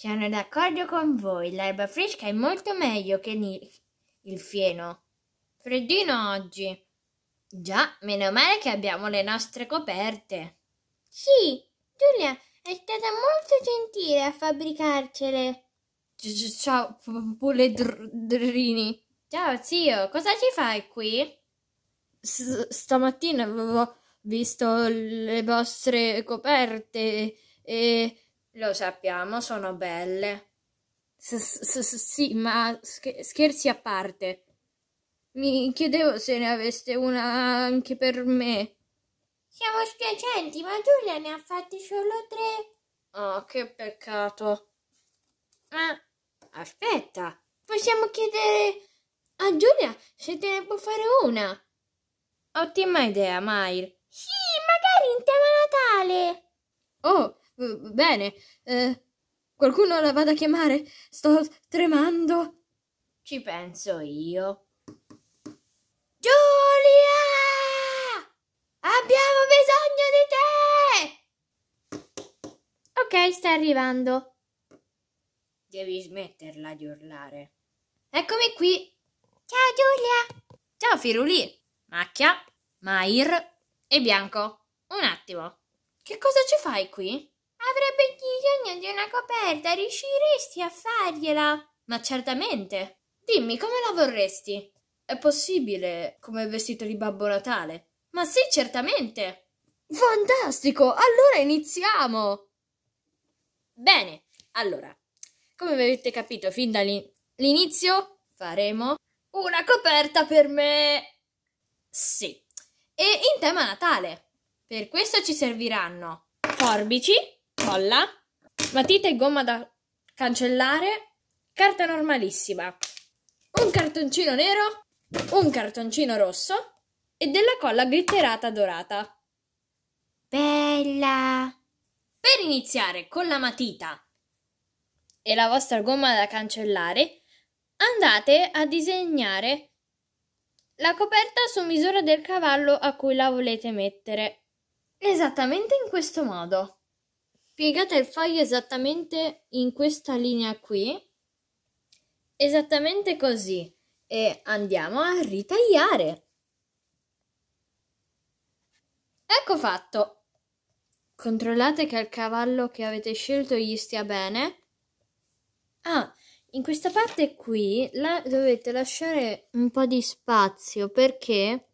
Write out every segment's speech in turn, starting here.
Sono d'accordo con voi, l'erba fresca è molto meglio che il fieno. Freddino oggi. Già, meno male che abbiamo le nostre coperte. Sì, Giulia è stata molto gentile a fabbricarcele. Ciao, Poledrini. Ciao, zio, cosa ci fai qui? stamattina avevo visto le vostre coperte e lo sappiamo, sono belle. sì, ma scherzi a parte. Mi chiedevo se ne aveste una anche per me. Siamo spiacenti, ma Giulia ne ha fatti solo tre. Oh, che peccato. Ma aspetta, possiamo chiedere a Giulia se te ne può fare una. Ottima idea, Mair. Sì, magari in tema Natale. Oh, Uhm, bene. Eh, qualcuno la vada a chiamare? Sto tremando. Ci penso io. Giulia! Abbiamo bisogno di te! Ok, sta arrivando. Devi smetterla di urlare. Eccomi qui. Ciao Giulia. Ciao Firulì. Macchia, Mair e Bianco. Un attimo. Che cosa ci fai qui? Avrebbe bisogno di una coperta, riusciresti a fargliela? Ma certamente. Dimmi, come la vorresti? È possibile come vestito di Babbo Natale? Ma sì, certamente. Fantastico! Allora iniziamo! Bene, allora, come avete capito fin dall'inizio, faremo una coperta per me. Sì, e in tema Natale. Per questo ci serviranno forbici, colla, matita e gomma da cancellare, carta normalissima, un cartoncino nero, un cartoncino rosso e della colla glitterata dorata. Bella! Per iniziare con la matita e la vostra gomma da cancellare, andate a disegnare la coperta su misura del cavallo a cui la volete mettere. Esattamente in questo modo. Piegate il foglio esattamente in questa linea qui, esattamente così, e andiamo a ritagliare. Ecco fatto! Controllate che il cavallo che avete scelto gli stia bene. Ah, in questa parte qui la dovete lasciare un po' di spazio perché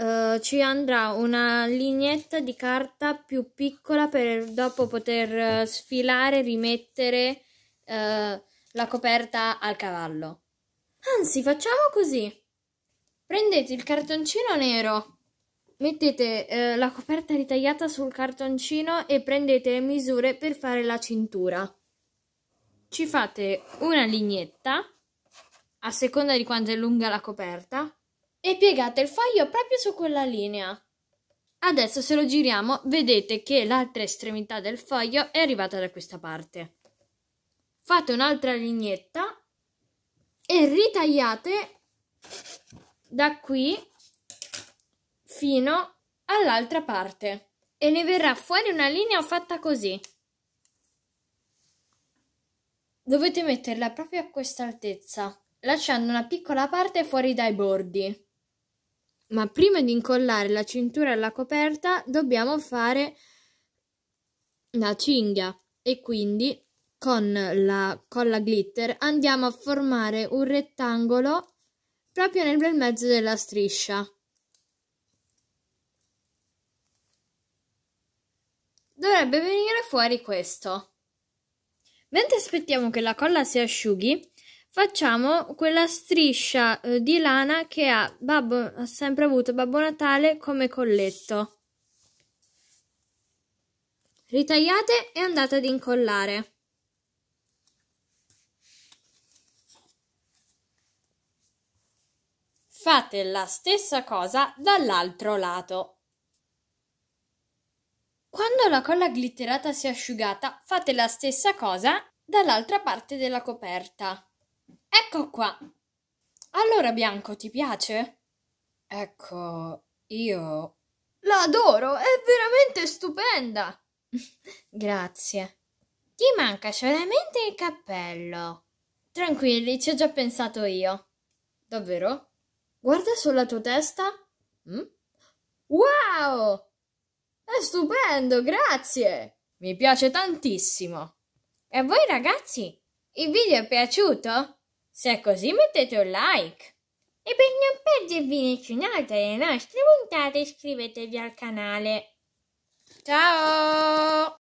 eh, ci andrà una lignetta di carta più piccola per dopo poter eh, sfilare e rimettere eh, la coperta al cavallo. Anzi, facciamo così. Prendete il cartoncino nero mettete eh, la coperta ritagliata sul cartoncino e prendete le misure per fare la cintura. Ci fate una lignetta a seconda di quanto è lunga la coperta e piegate il foglio proprio su quella linea. Adesso se lo giriamo vedete che l'altra estremità del foglio è arrivata da questa parte. Fate un'altra lineetta e ritagliate da qui fino all'altra parte e ne verrà fuori una linea fatta così. Dovete metterla proprio a questa altezza, lasciando una piccola parte fuori dai bordi ma prima di incollare la cintura alla coperta dobbiamo fare la cinghia e quindi con la colla glitter andiamo a formare un rettangolo proprio nel bel mezzo della striscia. Dovrebbe venire fuori questo. Mentre aspettiamo che la colla si asciughi, facciamo quella striscia eh, di lana che ha, Babbo, ha sempre avuto Babbo Natale come colletto. Ritagliate e andate ad incollare. Fate la stessa cosa dall'altro lato. Quando la colla glitterata si è asciugata, fate la stessa cosa dall'altra parte della coperta. Ecco qua. Allora, Bianco, ti piace? Ecco, io... L'adoro, è veramente stupenda! Grazie. Ti manca solamente il cappello. Tranquilli, ci ho già pensato io. Davvero? Guarda sulla tua testa. Mm? Wow! È stupendo, grazie! Mi piace tantissimo. E a voi ragazzi, il video è piaciuto? Se è così mettete un like. E per non perdervi nessun'altra delle nostre puntate iscrivetevi al canale. Ciao!